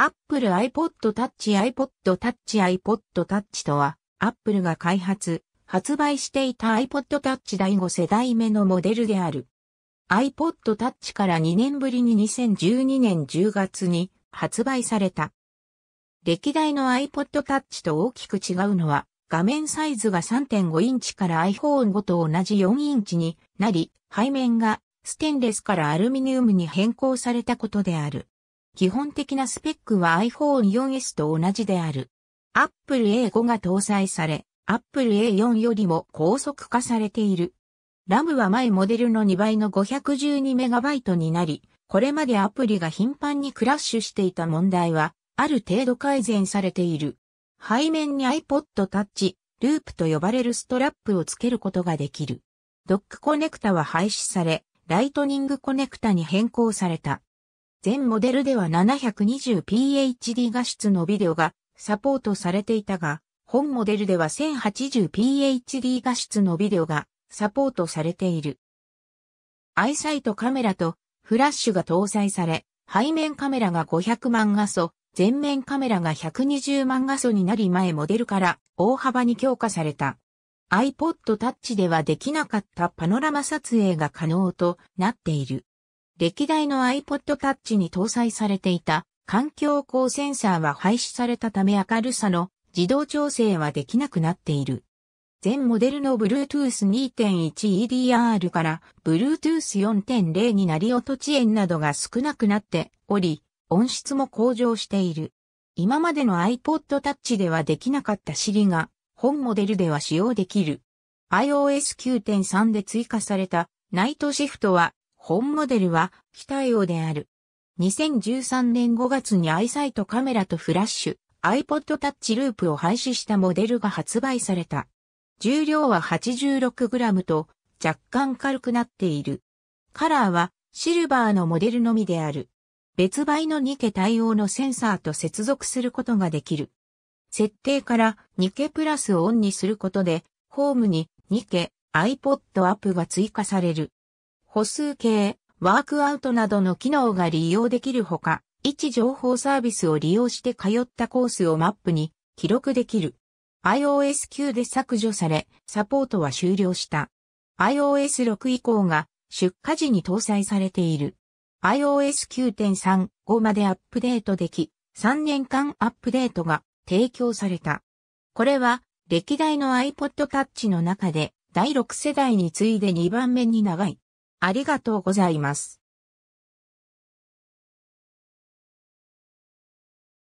Apple iPod Touch iPod Touch iPod Touch とは、Apple が開発、発売していた iPod Touch 第5世代目のモデルである。iPod Touch から2年ぶりに2012年10月に発売された。歴代の iPod Touch と大きく違うのは、画面サイズが3.5インチから iPhone5 と同じ4インチになり、背面がステンレスからアルミニウムに変更されたことである。基本的なスペックは iPhone 4S と同じである。Apple A5 が搭載され、Apple A4 よりも高速化されている。RAM は前モデルの2倍の 512MB になり、これまでアプリが頻繁にクラッシュしていた問題は、ある程度改善されている。背面に iPod Touch、ループと呼ばれるストラップをつけることができる。ドックコネクタは廃止され、ライトニングコネクタに変更された。全モデルでは 720phd 画質のビデオがサポートされていたが、本モデルでは 1080phd 画質のビデオがサポートされている。アイサイトカメラとフラッシュが搭載され、背面カメラが500万画素、前面カメラが120万画素になり前モデルから大幅に強化された。iPod Touch ではできなかったパノラマ撮影が可能となっている。歴代の iPod Touch に搭載されていた環境光センサーは廃止されたため明るさの自動調整はできなくなっている。全モデルの Bluetooth 2.1EDR から Bluetooth 4.0になり音遅延などが少なくなっており、音質も向上している。今までの iPod Touch ではできなかった Siri が本モデルでは使用できる。iOS 9.3で追加されたナイトシフトは本モデルは対応である。2013年5月に i サイトカメラとフラッシュ、iPod Touch ループを廃止したモデルが発売された。重量は 86g と若干軽くなっている。カラーはシルバーのモデルのみである。別売の2ケ対応のセンサーと接続することができる。設定から2ケプラスをオンにすることで、ホームに2ケ iPod アップが追加される。歩数計、ワークアウトなどの機能が利用できるほか、位置情報サービスを利用して通ったコースをマップに記録できる。iOS 9で削除され、サポートは終了した。iOS 6以降が出荷時に搭載されている。iOS 9.35までアップデートでき、3年間アップデートが提供された。これは歴代の iPod Touch の中で第6世代に次いで2番目に長いありがとうございます。